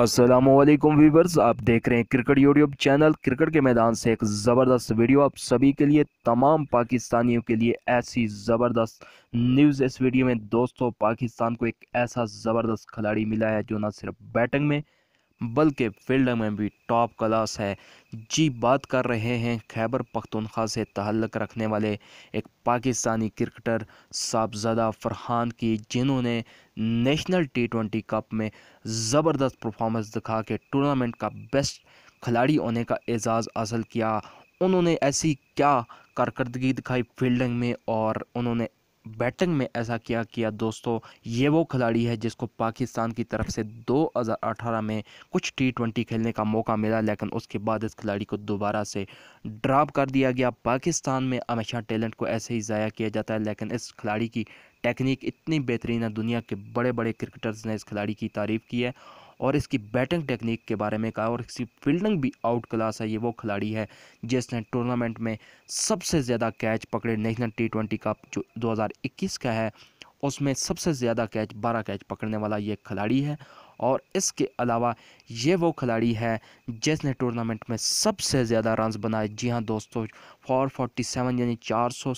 Aslam viewers आप देख रहे हैं क्रिकेट यूट्यूब चैनल क्रिकेट के मैदान से एक ज़बरदस्त वीडियो आप सभी के लिए तमाम पाकिस्तानियों के लिए ऐसी ज़बरदस्त न्यूज़ इस वीडियो में दोस्तों पाकिस्तान को एक ऐसा ज़बरदस्त खिलाड़ी मिला है जो ना सिर्फ बैटिंग में बल्कि फील्ड में भी टॉप क्लास है जी बात कर रहे हैं खैबर पख्तनख्वा से तहलक रखने वाले एक पाकिस्तानी क्रिकेटर साहबजादा फरहान की जिन्होंने नेशनल टी ट्वेंटी कप में ज़बरदस्त परफॉर्मेंस दिखा के टूर्नामेंट का बेस्ट खिलाड़ी होने का एजाज़ हासिल किया उन्होंने ऐसी क्या कारकर्दगी दिखाई फील्डिंग में और उन्होंने बैटिंग में ऐसा क्या किया दोस्तों ये वो खिलाड़ी है जिसको पाकिस्तान की तरफ से 2018 में कुछ टी ट्वेंटी खेलने का मौका मिला लेकिन उसके बाद इस खिलाड़ी को दोबारा से ड्रॉप कर दिया गया पाकिस्तान में हमेशा टैलेंट को ऐसे ही ज़ाया किया जाता है लेकिन इस खिलाड़ी की टेक्निक इतनी बेहतरीन है दुनिया के बड़े बड़े क्रिकेटर्स ने इस खिलाड़ी की तारीफ़ की है और इसकी बैटिंग टेक्निक के बारे में कहा और इसकी फील्डिंग भी आउट क्लास है ये वो खिलाड़ी है जिसने टूर्नामेंट में सबसे ज़्यादा कैच पकड़े नेशनल टी ट्वेंटी कप जो 2021 का है उसमें सबसे ज़्यादा कैच 12 कैच पकड़ने वाला ये खिलाड़ी है और इसके अलावा ये वो खिलाड़ी है जिसने टूर्नामेंट में सबसे ज़्यादा रन बनाए जी हाँ दोस्तों 447 यानी चार सौ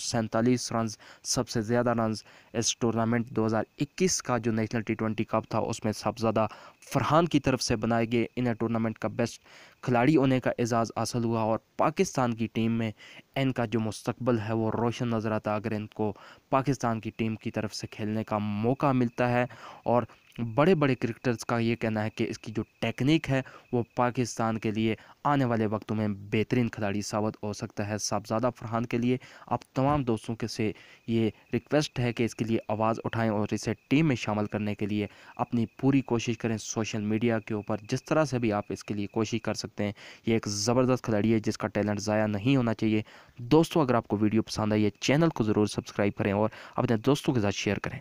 रन्स सबसे ज़्यादा रन इस टूर्नामेंट 2021 का जो नेशनल टी ट्वेंटी कप था उसमें सबसे ज़्यादा फरहान की तरफ से बनाए गए इन्हें टूर्नामेंट का बेस्ट खिलाड़ी होने का एजाज़ हासिल हुआ और पाकिस्तान की टीम में इनका जो मुस्तबल है वो रोशन नज़र आता अगर इनको पाकिस्तान की टीम की तरफ से खेलने का मौका मिलता है और बड़े बड़े क्रिकेटर्स का ये कहना है कि इसकी जो टेक्निक है वो पाकिस्तान के लिए आने वाले वक्तों में बेहतरीन खिलाड़ी साबित हो सकता है साहबजादा फरहान के लिए आप तमाम दोस्तों के से ये रिक्वेस्ट है कि इसके लिए आवाज़ उठाएं और इसे टीम में शामिल करने के लिए अपनी पूरी कोशिश करें सोशल मीडिया के ऊपर जिस तरह से भी आप इसके लिए कोशिश कर सकते हैं ये एक ज़बरदस्त खिलाड़ी है जिसका टैलेंट ज़ाया नहीं होना चाहिए दोस्तों अगर आपको वीडियो पसंद आई है चैनल को ज़रूर सब्सक्राइब करें और अपने दोस्तों के साथ शेयर करें